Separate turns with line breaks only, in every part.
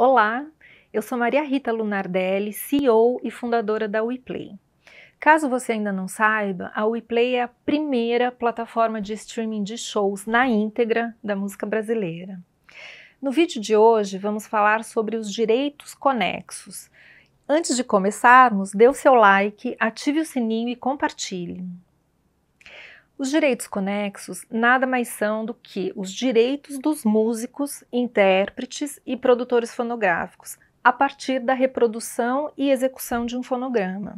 Olá, eu sou Maria Rita Lunardelli, CEO e fundadora da WePlay. Caso você ainda não saiba, a WePlay é a primeira plataforma de streaming de shows na íntegra da música brasileira. No vídeo de hoje, vamos falar sobre os direitos conexos. Antes de começarmos, dê o seu like, ative o sininho e compartilhe. Os direitos conexos nada mais são do que os direitos dos músicos, intérpretes e produtores fonográficos a partir da reprodução e execução de um fonograma.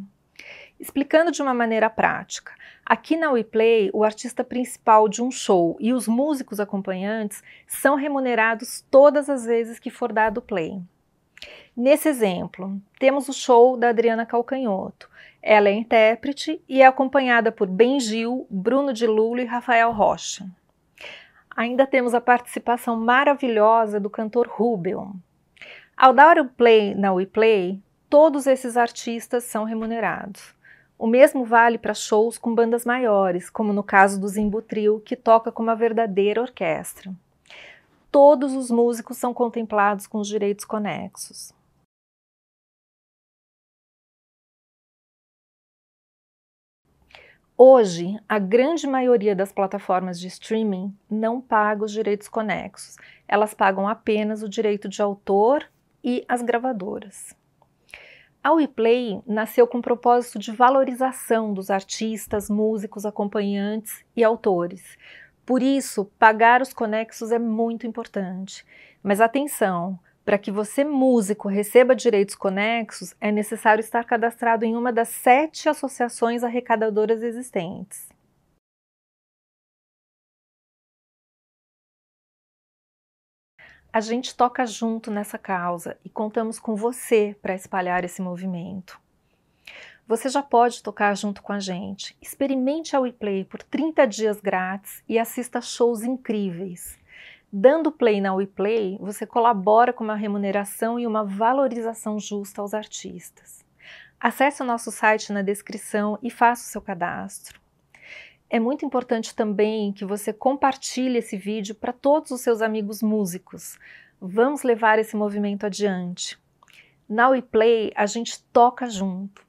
Explicando de uma maneira prática, aqui na WePlay, o artista principal de um show e os músicos acompanhantes são remunerados todas as vezes que for dado play. Nesse exemplo, temos o show da Adriana Calcanhoto. Ela é intérprete e é acompanhada por Ben Gil, Bruno de Lula e Rafael Rocha. Ainda temos a participação maravilhosa do cantor Rubel. Ao dar o play na WePlay, todos esses artistas são remunerados. O mesmo vale para shows com bandas maiores, como no caso do Zimbutril, que toca com uma verdadeira orquestra todos os
músicos são contemplados com os direitos conexos. Hoje, a
grande maioria das plataformas de streaming não paga os direitos conexos. Elas pagam apenas o direito de autor e as gravadoras. A WePlay nasceu com o propósito de valorização dos artistas, músicos, acompanhantes e autores, por isso, pagar os conexos é muito importante. Mas atenção, para que você, músico, receba direitos conexos, é necessário
estar cadastrado em uma das sete associações arrecadadoras existentes. A gente toca junto nessa causa e contamos com você para espalhar esse
movimento. Você já pode tocar junto com a gente. Experimente a WePlay por 30 dias grátis e assista shows incríveis. Dando play na WePlay, você colabora com uma remuneração e uma valorização justa aos artistas. Acesse o nosso site na descrição e faça o seu cadastro. É muito importante também que você compartilhe esse vídeo para todos os seus amigos músicos. Vamos levar esse movimento adiante. Na WePlay, a gente toca junto.